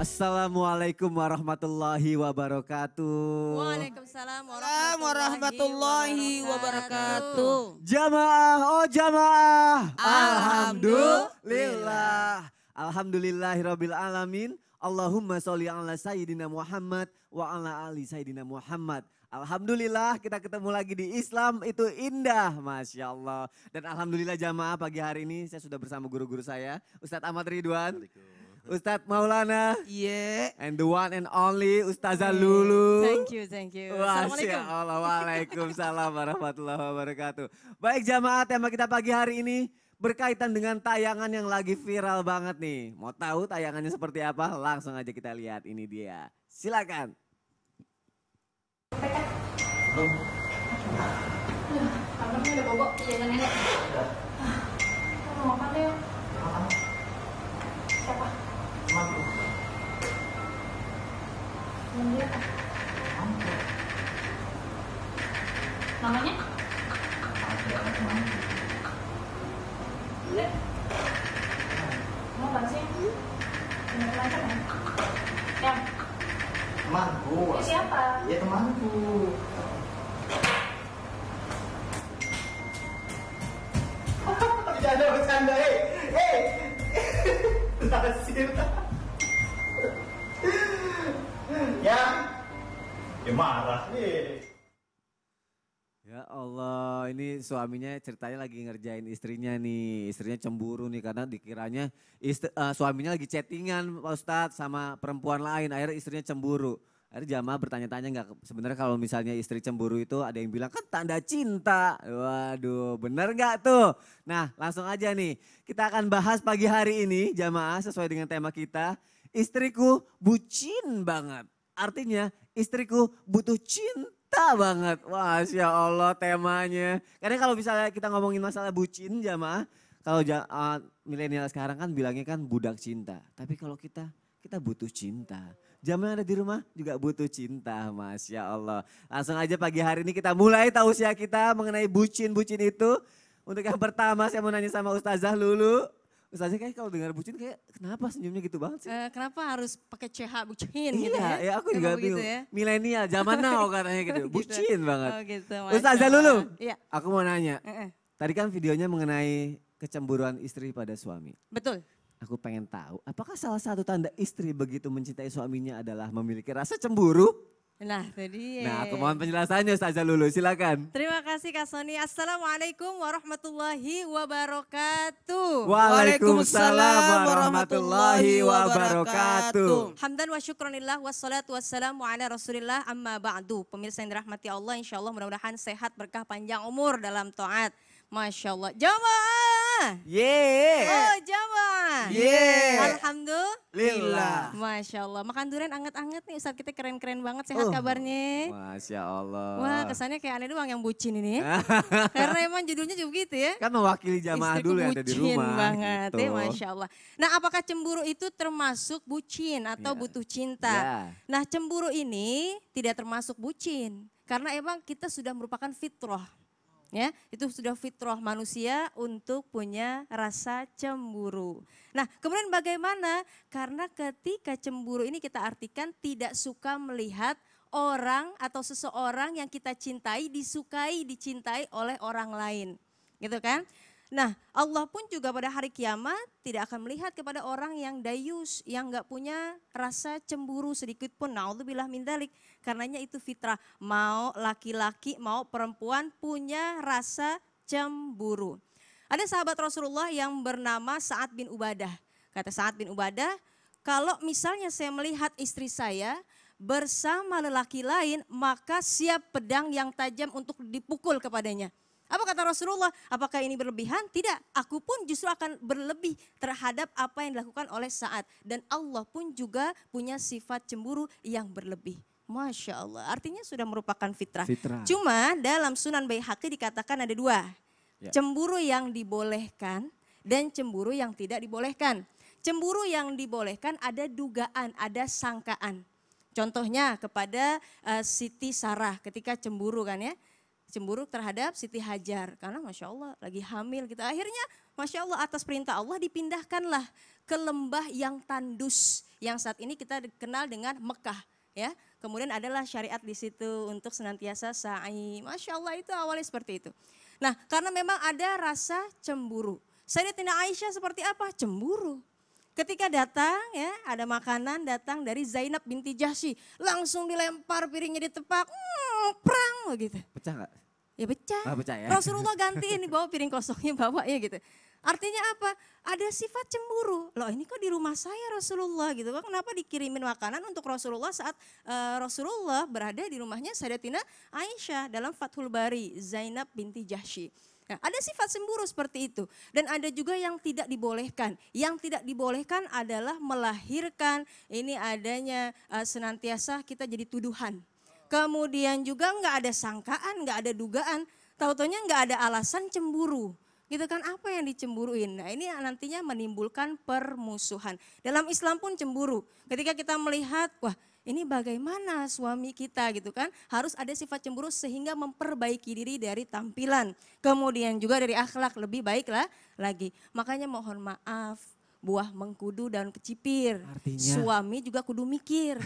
Assalamualaikum warahmatullahi wabarakatuh. Waalaikumsalam warahmatullahi, warahmatullahi wabarakatuh. Jamaah, oh jamaah. Alhamdulillah. Alhamdulillahirabbil alamin. Allahumma sholli ala sayyidina Muhammad wa ala ali sayyidina Muhammad. Alhamdulillah kita ketemu lagi di Islam itu indah, masya Allah. Dan alhamdulillah jamaah pagi hari ini saya sudah bersama guru-guru saya, Ustadz Ahmad Ridwan. Ustadz Maulana. Yeah. And the one and only Ustazah Lulu. Thank you, thank you. Wassalamualaikum. assalamualaikum, waalaikumsalam warahmatullahi wabarakatuh. Baik jamaah, tema kita pagi hari ini berkaitan dengan tayangan yang lagi viral banget nih. Mau tahu tayangannya seperti apa? Langsung aja kita lihat ini dia. Silakan. Halo. Halo. udah bobok, jangan Halo. Mau Halo. Halo. Siapa? namanya iya. sih temanku siapa ya temanku bercanda bercanda eh, eh. marah. Eh. Ya Allah, ini suaminya ceritanya lagi ngerjain istrinya nih. Istrinya cemburu nih karena dikiranya istri, uh, suaminya lagi chattingan Pak Ustadz sama perempuan lain. Akhirnya istrinya cemburu. Akhirnya jamaah bertanya-tanya nggak sebenarnya kalau misalnya istri cemburu itu ada yang bilang kan tanda cinta. Waduh, bener nggak tuh? Nah, langsung aja nih. Kita akan bahas pagi hari ini jamaah sesuai dengan tema kita. Istriku bucin banget. Artinya istriku butuh cinta banget. Wah, Masya Allah temanya. Karena kalau misalnya kita ngomongin masalah bucin jamaah, kalau uh, milenial sekarang kan bilangnya kan budak cinta. Tapi kalau kita, kita butuh cinta. yang ada di rumah juga butuh cinta, Masya Allah. Langsung aja pagi hari ini kita mulai tausiah kita mengenai bucin-bucin itu. Untuk yang pertama saya mau nanya sama Ustazah Lulu. Ustazah kayak kalau dengar bucin kayak kenapa senyumnya gitu banget sih? Uh, kenapa harus pakai CH bucin gitu iya, gitu ya? Iya, aku juga bingung. Ya? Milenial zaman now katanya gitu. Oh, gitu. Bucin banget. Oh gitu. Ustazah Lulu, iya. aku mau nanya. Uh -uh. Tadi kan videonya mengenai kecemburuan istri pada suami. Betul. Aku pengen tahu, apakah salah satu tanda istri begitu mencintai suaminya adalah memiliki rasa cemburu? Nah, tadi. Nah, aku mohon penjelasannya saja Lulu, silakan. Terima kasih Kak Sony. Assalamualaikum warahmatullahi wabarakatuh. Waalaikumsalam warahmatullahi wabarakatuh. Hamdan wa syukronillah wassalatu wassalamu ala rasulillah amma ba'du. Pemirsa yang dirahmati Allah, insya Allah mudah-mudahan sehat berkah panjang umur dalam to'at. Masya Allah. Jamaah Yeah. Oh Jawa. Yeah. Alhamdulillah. Masya Allah. Makan durian anget-anget nih Ustadz kita keren-keren banget sehat uh. kabarnya. Masya Allah. Wah kesannya kayak aneh doang yang bucin ini ya. Karena emang judulnya juga gitu ya. Kan mewakili jamaah Istri dulu yang ada di rumah. banget ya, gitu. ya Masya Allah. Nah apakah cemburu itu termasuk bucin atau yeah. butuh cinta? Yeah. Nah cemburu ini tidak termasuk bucin. Karena emang kita sudah merupakan fitrah ya itu sudah fitrah manusia untuk punya rasa cemburu. Nah, kemudian bagaimana? Karena ketika cemburu ini kita artikan tidak suka melihat orang atau seseorang yang kita cintai disukai, dicintai oleh orang lain. Gitu kan? Nah, Allah pun juga pada hari kiamat tidak akan melihat kepada orang yang dayus, yang nggak punya rasa cemburu sedikit pun. Naudzubillah min Karenanya itu fitrah. Mau laki-laki, mau perempuan punya rasa cemburu. Ada sahabat Rasulullah yang bernama Sa'ad bin Ubadah. Kata Sa'ad bin Ubadah, kalau misalnya saya melihat istri saya bersama lelaki lain, maka siap pedang yang tajam untuk dipukul kepadanya. Apa kata Rasulullah? Apakah ini berlebihan? Tidak. Aku pun justru akan berlebih terhadap apa yang dilakukan oleh saat. Dan Allah pun juga punya sifat cemburu yang berlebih. Masya Allah. Artinya sudah merupakan fitrah. fitrah. Cuma dalam Sunan Baihaqi dikatakan ada dua. Ya. Cemburu yang dibolehkan dan cemburu yang tidak dibolehkan. Cemburu yang dibolehkan ada dugaan, ada sangkaan. Contohnya kepada uh, Siti Sarah ketika cemburu kan ya cemburu terhadap Siti Hajar karena masya Allah lagi hamil gitu. Akhirnya masya Allah atas perintah Allah dipindahkanlah ke lembah yang tandus yang saat ini kita kenal dengan Mekah ya. Kemudian adalah syariat di situ untuk senantiasa sa'i. Masya Allah itu awalnya seperti itu. Nah karena memang ada rasa cemburu. Sayyidina Aisyah seperti apa? Cemburu. Ketika datang ya, ada makanan datang dari Zainab binti Jahsy. Langsung dilempar piringnya ditepak, Mmm, perang oh, gitu. Pecah gak? Ya pecah. Ah, pecah ya. Rasulullah gantiin, bawa piring kosongnya bawa ya gitu. Artinya apa? Ada sifat cemburu. Loh ini kok di rumah saya Rasulullah gitu. Kok kenapa dikirimin makanan untuk Rasulullah saat uh, Rasulullah berada di rumahnya Sayyidatina Aisyah dalam Fathul Bari, Zainab binti Jahsy. Ya, ada sifat semburu seperti itu. Dan ada juga yang tidak dibolehkan. Yang tidak dibolehkan adalah melahirkan ini adanya uh, senantiasa kita jadi tuduhan. Kemudian juga nggak ada sangkaan, nggak ada dugaan. Tautonya nggak ada alasan cemburu gitu kan apa yang dicemburuin nah ini nantinya menimbulkan permusuhan dalam Islam pun cemburu ketika kita melihat wah ini bagaimana suami kita gitu kan harus ada sifat cemburu sehingga memperbaiki diri dari tampilan kemudian juga dari akhlak lebih baik lah lagi makanya mohon maaf buah mengkudu dan kecipir Artinya... suami juga kudu mikir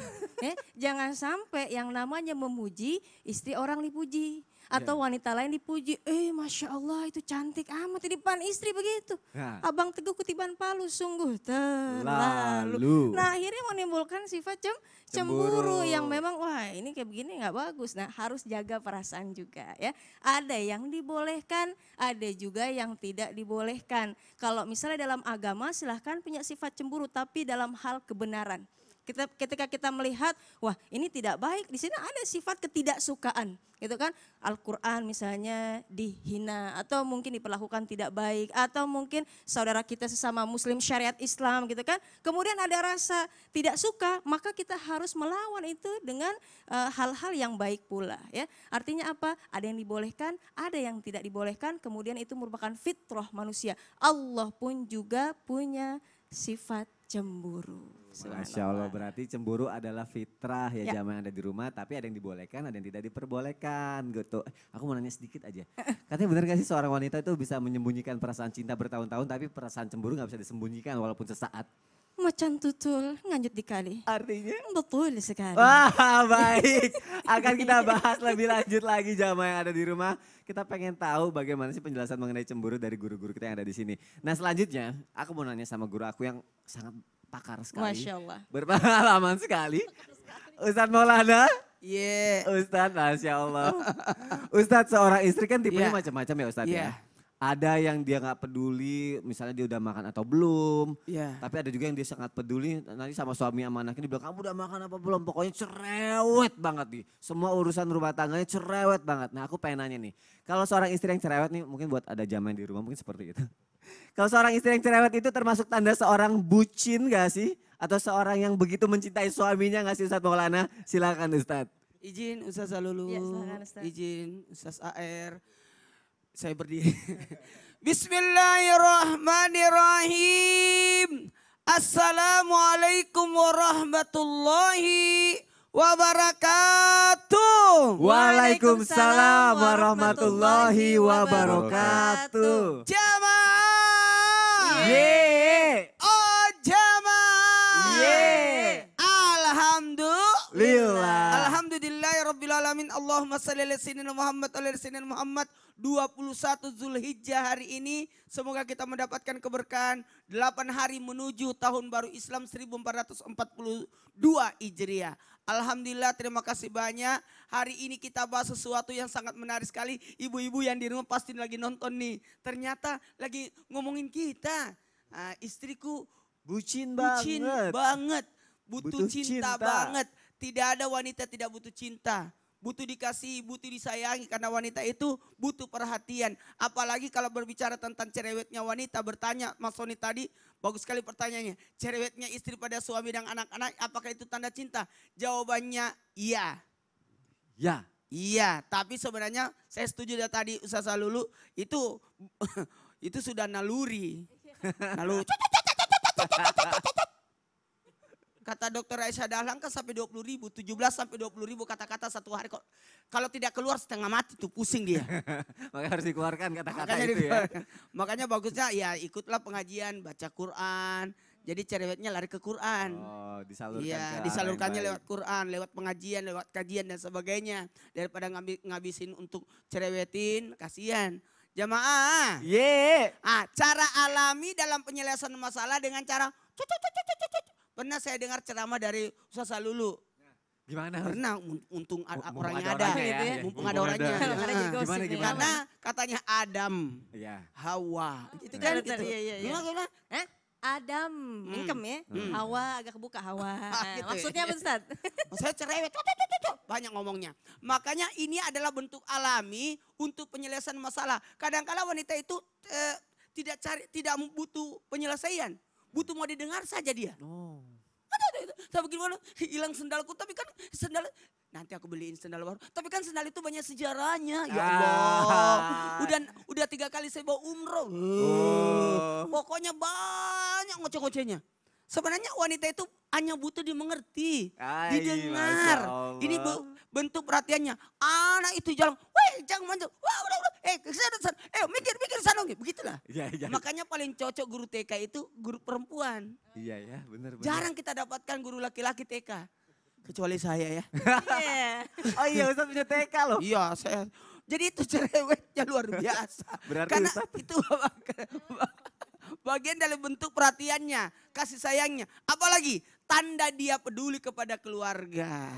eh, jangan sampai yang namanya memuji istri orang dipuji Iya. Atau wanita lain dipuji, eh Masya Allah itu cantik amat di depan istri begitu. Ya. Abang Teguh ketiban palu sungguh terlalu. Lalu. Nah akhirnya menimbulkan sifat cem cemburu. cemburu yang memang wah ini kayak begini nggak bagus. Nah harus jaga perasaan juga ya. Ada yang dibolehkan, ada juga yang tidak dibolehkan. Kalau misalnya dalam agama silahkan punya sifat cemburu tapi dalam hal kebenaran. Kita ketika kita melihat, wah ini tidak baik, di sini ada sifat ketidaksukaan, gitu kan? Al-Qur'an misalnya dihina atau mungkin diperlakukan tidak baik atau mungkin saudara kita sesama muslim syariat Islam gitu kan. Kemudian ada rasa tidak suka, maka kita harus melawan itu dengan eh, hal-hal uh, yang baik pula, ya. Artinya apa? Ada yang dibolehkan, ada yang tidak dibolehkan, kemudian itu merupakan fitrah manusia. Allah pun juga punya sifat cemburu. Masya Allah, berarti cemburu adalah fitrah ya, ya. jamaah yang ada di rumah, tapi ada yang dibolehkan, ada yang tidak diperbolehkan gitu. Aku mau nanya sedikit aja. Katanya benar gak sih seorang wanita itu bisa menyembunyikan perasaan cinta bertahun-tahun, tapi perasaan cemburu gak bisa disembunyikan walaupun sesaat? Macan tutul nganjut dikali. Artinya? Betul sekali. Wah baik. Akan kita bahas lebih lanjut lagi jamaah yang ada di rumah. Kita pengen tahu bagaimana sih penjelasan mengenai cemburu dari guru-guru kita yang ada di sini. Nah selanjutnya aku mau nanya sama guru aku yang sangat pakar sekali. Masya Allah. Berpengalaman sekali. Ustadz Maulana. Iya. Yeah. Ustadz Masya Allah. Ustadz seorang istri kan tipenya yeah. macam-macam ya Ustadz ya? yeah. ya. Ada yang dia nggak peduli, misalnya dia udah makan atau belum. Yeah. Tapi ada juga yang dia sangat peduli, nanti sama suami sama anaknya bilang kamu udah makan apa belum. Pokoknya cerewet banget nih. Semua urusan rumah tangganya cerewet banget. Nah aku pengen nanya nih, kalau seorang istri yang cerewet nih mungkin buat ada jaman di rumah mungkin seperti itu. Kalau seorang istri yang cerewet itu termasuk tanda seorang bucin gak sih? Atau seorang yang begitu mencintai suaminya gak sih Ustaz Maulana? Silakan Ustaz. Izin Ustaz Alulu. ya, Ustaz. izin Ustaz AR. Saya berdiri. Bismillahirrahmanirrahim. Assalamualaikum warahmatullahi wabarakatuh. Waalaikumsalam warahmatullahi wabarakatuh. Yay! alamin. Allahumma salli ala sayyidina Muhammad ala sayyidina Muhammad 21 Zulhijjah hari ini semoga kita mendapatkan keberkahan 8 hari menuju tahun baru Islam 1442 Hijriah. Alhamdulillah terima kasih banyak. Hari ini kita bahas sesuatu yang sangat menarik sekali. Ibu-ibu yang di rumah pasti lagi nonton nih. Ternyata lagi ngomongin kita. Nah, istriku bucin, bucin banget. banget. Butuh, butuh cinta, cinta banget. Tidak ada wanita tidak butuh cinta butuh dikasih, butuh disayangi karena wanita itu butuh perhatian. Apalagi kalau berbicara tentang cerewetnya wanita bertanya Mas Soni tadi bagus sekali pertanyaannya. Cerewetnya istri pada suami dan anak-anak apakah itu tanda cinta? Jawabannya iya. Ya. Iya, tapi sebenarnya saya setuju dari tadi Ustaz Lulu itu itu sudah naluri. Naluri. kata dokter Aisyah Dahlan kan sampai 20 ribu, 17 sampai 20 ribu kata-kata satu hari. Kok, kalau tidak keluar setengah mati tuh pusing dia. Makanya harus dikeluarkan kata-kata itu dikeluarkan. ya. Makanya bagusnya ya ikutlah pengajian, baca Quran. Jadi cerewetnya lari ke Quran. Oh, disalurkan Iya, disalurkannya lewat Quran, lewat pengajian, lewat kajian dan sebagainya. Daripada ngabisin untuk cerewetin, kasihan. Jamaah. Ye. Yeah. Ah, cara alami dalam penyelesaian masalah dengan cara cucu cucu Pernah saya dengar ceramah dari Ustaz Salulu. Gimana? Pernah untung ada, orangnya ya. ada. ada. Mumpung, ada orangnya. Karena katanya Adam, ya. Hawa. Ah, itu kan gitu. Iya, iya, iya. Gimana? Eh? Adam hmm. ya, hmm. Hmm. Hawa agak kebuka Hawa. Ah, gitu ya. Maksudnya apa Ustaz? Saya cerewet, banyak ngomongnya. Makanya ini adalah bentuk alami untuk penyelesaian masalah. kadang -kadang wanita itu eh, tidak cari, tidak butuh penyelesaian butuh mau didengar saja dia. Oh. Saya gimana? hilang sendalku tapi kan sendal nanti aku beliin sendal baru. Tapi kan sendal itu banyak sejarahnya. Ya ah. Allah. Udah udah tiga kali saya bawa umroh. Oh. Pokoknya banyak ngoceh-ngocehnya. Sebenarnya wanita itu hanya butuh dimengerti, Ay, didengar. Ini bentuk perhatiannya. Anak itu jalan, jangan maju. Wah, udah, udah. Eh, kesana, sana. Eh, mikir, mikir sana. Begitulah. Ya, ya. Makanya paling cocok guru TK itu guru perempuan. Iya, ya, benar, benar. Jarang kita dapatkan guru laki-laki TK. Kecuali saya ya. yeah. oh iya, Ustaz punya TK loh. Iya, saya. Jadi itu cerewetnya luar biasa. Berarti Karena Ustaz. itu bagian dari bentuk perhatiannya, kasih sayangnya. Apalagi tanda dia peduli kepada keluarga.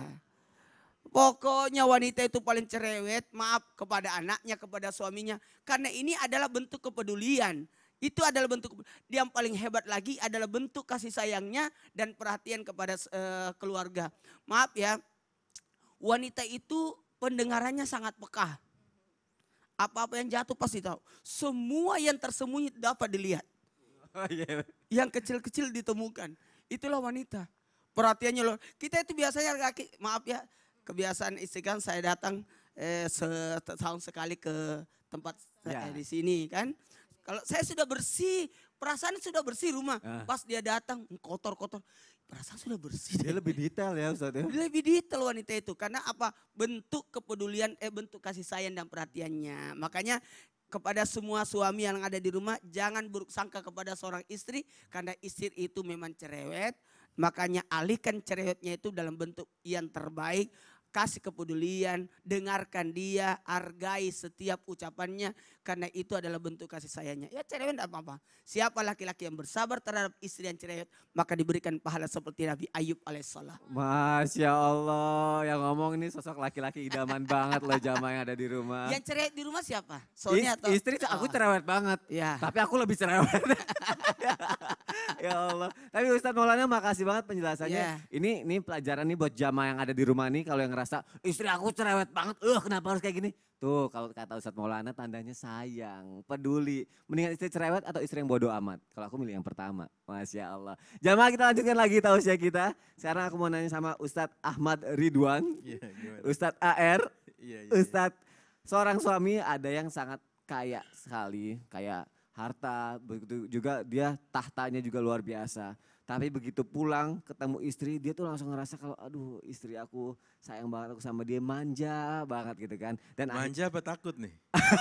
Pokoknya wanita itu paling cerewet, maaf kepada anaknya, kepada suaminya. Karena ini adalah bentuk kepedulian. Itu adalah bentuk yang paling hebat lagi adalah bentuk kasih sayangnya dan perhatian kepada uh, keluarga. Maaf ya, wanita itu pendengarannya sangat peka. Apa-apa yang jatuh pasti tahu. Semua yang tersembunyi dapat dilihat. Oh, iya. yang kecil-kecil ditemukan. Itulah wanita. Perhatiannya loh. Kita itu biasanya maaf ya, kebiasaan istri kan saya datang eh, setahun sekali ke tempat saya yeah. di sini kan. Kalau saya sudah bersih, perasaan sudah bersih rumah. Uh. Pas dia datang hmm, kotor-kotor, perasaan sudah bersih. Dia lebih detail ya Ustaz ya. lebih detail wanita itu karena apa? Bentuk kepedulian eh bentuk kasih sayang dan perhatiannya. Makanya kepada semua suami yang ada di rumah jangan buruk sangka kepada seorang istri karena istri itu memang cerewet makanya alihkan cerewetnya itu dalam bentuk yang terbaik kasih kepedulian, dengarkan dia, hargai setiap ucapannya karena itu adalah bentuk kasih sayangnya. Ya cerewet tidak apa-apa. Siapa laki-laki yang bersabar terhadap istri yang cerewet maka diberikan pahala seperti Nabi Ayub alaihissalam. Masya Allah, yang ngomong ini sosok laki-laki idaman banget loh jamaah yang ada di rumah. Yang cerewet di rumah siapa? Soalnya atau? Istri aku cerewet banget. Ya. Tapi aku lebih cerewet. ya Allah. Tapi Ustadz Maulana makasih banget penjelasannya. Yeah. Ini ini pelajaran nih buat jamaah yang ada di rumah nih kalau yang ngerasa istri aku cerewet banget, eh kenapa harus kayak gini? Tuh kalau kata Ustadz Maulana tandanya sayang, peduli. Mendingan istri cerewet atau istri yang bodoh amat? Kalau aku milih yang pertama. Masya Allah. Jamaah kita lanjutkan lagi usia kita. Sekarang aku mau nanya sama Ustadz Ahmad Ridwan, yeah, Ustadz AR, yeah, yeah, iya. Ustadz seorang suami ada yang sangat kaya sekali, kayak harta, begitu juga dia tahtanya juga luar biasa. Tapi begitu pulang ketemu istri, dia tuh langsung ngerasa kalau aduh istri aku sayang banget aku sama dia, manja banget gitu kan. Dan manja apa takut nih?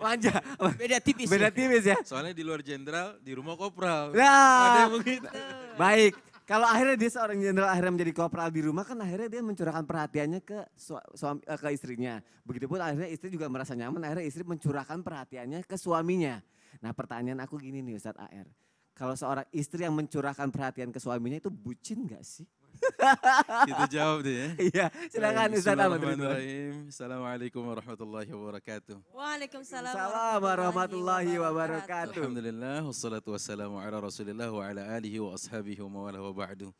manja. Beda tipis. Beda ya? tipis ya. Soalnya di luar jenderal, di rumah kopral. ya ada yang begitu. Baik, kalau akhirnya dia seorang jenderal akhirnya menjadi kopral di rumah kan akhirnya dia mencurahkan perhatiannya ke suami eh, ke istrinya. Begitupun akhirnya istri juga merasa nyaman akhirnya istri mencurahkan perhatiannya ke suaminya. Nah pertanyaan aku gini nih Ustadz AR. Kalau seorang istri yang mencurahkan perhatian ke suaminya itu bucin gak sih? kita jawab deh ya. Iya, silakan Ustaz Ahmad Ridwan. Assalamualaikum warahmatullahi wabarakatuh. Waalaikumsalam Salam warahmatullahi wabarakatuh. Alhamdulillah wassalatu wassalamu ala Rasulillah wa ala alihi wa ashabihi wa wa ba'du.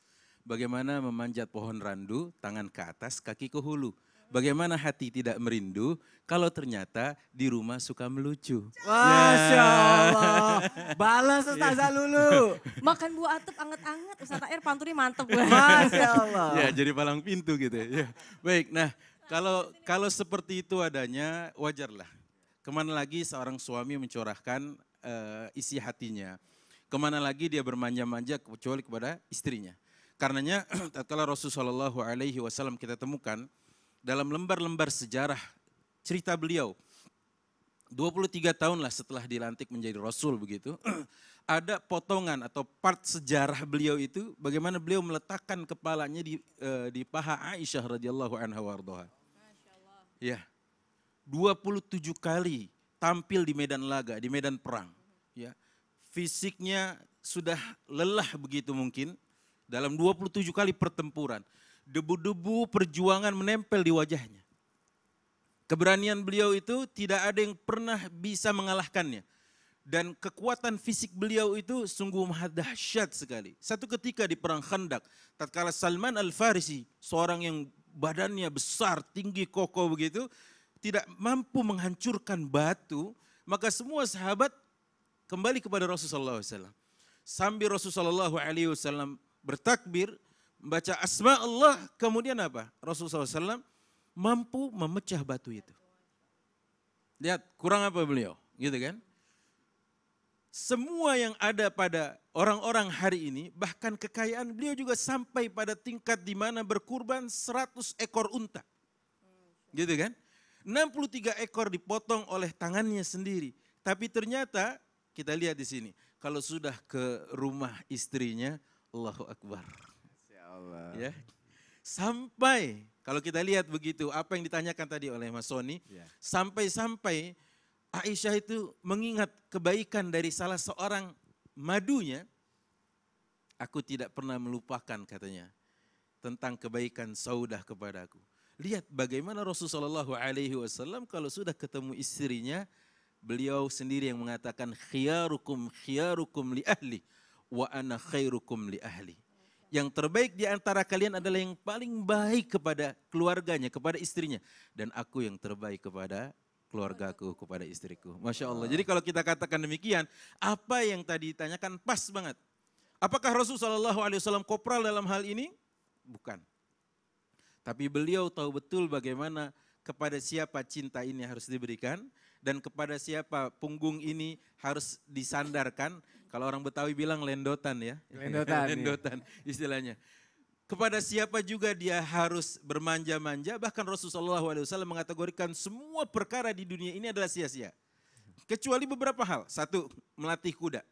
Bagaimana memanjat pohon randu, tangan ke atas, kaki ke hulu bagaimana hati tidak merindu kalau ternyata di rumah suka melucu. Masya ya. Allah. Balas iya. Ustazah Lulu. Makan buah atep anget-anget Ustazah Air panturi mantep Masya Allah. ya jadi palang pintu gitu ya. ya. Baik, nah kalau kalau seperti itu adanya wajarlah. Kemana lagi seorang suami mencurahkan uh, isi hatinya. Kemana lagi dia bermanja-manja kecuali kepada istrinya. Karenanya tatkala Rasulullah Shallallahu Alaihi Wasallam kita temukan dalam lembar-lembar sejarah cerita beliau. 23 tahun lah setelah dilantik menjadi rasul begitu, ada potongan atau part sejarah beliau itu bagaimana beliau meletakkan kepalanya di eh, di paha Aisyah radhiyallahu anha wardoha. Ya. 27 kali tampil di medan laga, di medan perang, ya. Fisiknya sudah lelah begitu mungkin dalam 27 kali pertempuran. Debu-debu perjuangan menempel di wajahnya. Keberanian beliau itu tidak ada yang pernah bisa mengalahkannya. Dan kekuatan fisik beliau itu sungguh dahsyat sekali. Satu ketika di perang Khandak, tatkala Salman Al-Farisi, seorang yang badannya besar, tinggi, kokoh begitu, tidak mampu menghancurkan batu, maka semua sahabat kembali kepada Rasulullah SAW. Sambil Rasulullah SAW bertakbir, Baca asma Allah, kemudian apa? Rasulullah SAW mampu memecah batu itu. Lihat, kurang apa beliau? Gitu kan? Semua yang ada pada orang-orang hari ini, bahkan kekayaan beliau juga sampai pada tingkat di mana berkurban 100 ekor unta. Gitu kan? 63 ekor dipotong oleh tangannya sendiri. Tapi ternyata kita lihat di sini, kalau sudah ke rumah istrinya, Allahu Akbar. Allah. Ya. Sampai kalau kita lihat begitu apa yang ditanyakan tadi oleh Mas Sony, ya. sampai-sampai Aisyah itu mengingat kebaikan dari salah seorang madunya, aku tidak pernah melupakan katanya tentang kebaikan saudah kepadaku Lihat bagaimana Rasulullah SAW kalau sudah ketemu istrinya, beliau sendiri yang mengatakan khiyarukum khiyarukum li ahli wa ana khairukum li ahli yang terbaik di antara kalian adalah yang paling baik kepada keluarganya, kepada istrinya. Dan aku yang terbaik kepada keluargaku, kepada istriku. Masya Allah. Jadi kalau kita katakan demikian, apa yang tadi ditanyakan pas banget. Apakah Rasulullah saw kopral dalam hal ini? Bukan. Tapi beliau tahu betul bagaimana kepada siapa cinta ini harus diberikan dan kepada siapa punggung ini harus disandarkan kalau orang Betawi bilang lendotan ya. Lendotan. Iya. lendotan iya. istilahnya. Kepada siapa juga dia harus bermanja-manja, bahkan Rasulullah SAW mengategorikan semua perkara di dunia ini adalah sia-sia. Kecuali beberapa hal. Satu, Melatih kuda.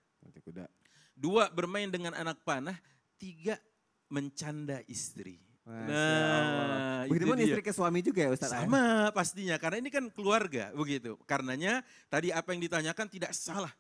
Dua, bermain dengan anak panah. Tiga, mencanda istri. Nah, begitu pun istri ke suami juga ya Ustaz. Ya? Sama pastinya karena ini kan keluarga begitu. Karenanya tadi apa yang ditanyakan tidak salah.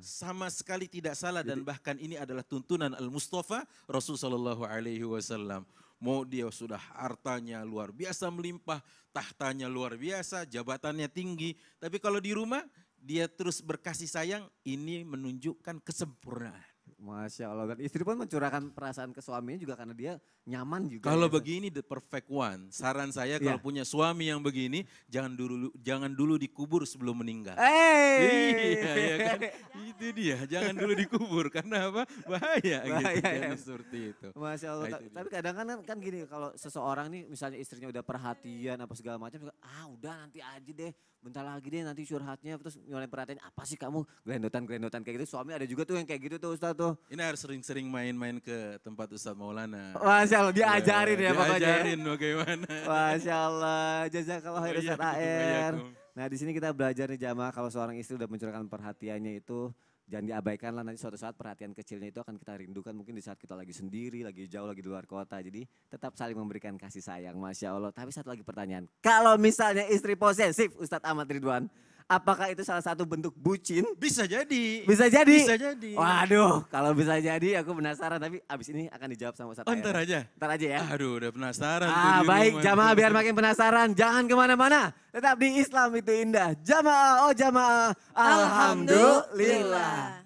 Sama sekali tidak salah Jadi, dan bahkan ini adalah tuntunan Al Mustafa Rasul saw. Alaihi Wasallam. Mau dia sudah hartanya luar biasa melimpah, tahtanya luar biasa, jabatannya tinggi. Tapi kalau di rumah dia terus berkasih sayang, ini menunjukkan kesempurnaan. Masya Allah. Dan istri pun mencurahkan perasaan ke suaminya juga karena dia nyaman juga. Kalau ya, begini the perfect one. Saran saya yeah. kalau punya suami yang begini, jangan dulu jangan dulu dikubur sebelum meninggal. Hey. Iya, iya, iya kan? itu dia, jangan dulu dikubur karena apa? Bahaya, gitu Bahaya gitu ya. Kan, seperti itu. Masya Allah. Nah, itu Tapi kadang kan kan gini kalau seseorang nih misalnya istrinya udah perhatian apa segala macam, ah udah nanti aja deh, bentar lagi deh nanti curhatnya terus nyolong perhatian apa sih kamu gelendotan-gelendotan kayak gitu. Suami ada juga tuh yang kayak gitu tuh Ustaz tuh. Ini harus sering-sering main-main ke tempat Ustaz Maulana. Masya Masya Allah, dia iya, ajarin ya, Papa pokoknya. Ya. Ajarin bagaimana. Masya Allah, jazakallah khairan Ustaz AR. Iya, nah di sini kita belajar nih jamaah kalau seorang istri udah mencurahkan perhatiannya itu jangan diabaikan lah nanti suatu saat perhatian kecilnya itu akan kita rindukan mungkin di saat kita lagi sendiri, lagi jauh, lagi di luar kota. Jadi tetap saling memberikan kasih sayang, Masya Allah. Tapi satu lagi pertanyaan, kalau misalnya istri posesif Ustadz Ahmad Ridwan, Apakah itu salah satu bentuk bucin? Bisa jadi. Bisa jadi. Bisa jadi. Waduh, kalau bisa jadi aku penasaran tapi abis ini akan dijawab sama Ustaz. Oh, ntar aja. Ntar aja ya. Aduh, udah penasaran. Ah, baik, jamaah biar makin penasaran, jangan kemana mana Tetap di Islam itu indah. Jamaah, oh jamaah. Alhamdulillah. Alhamdulillah.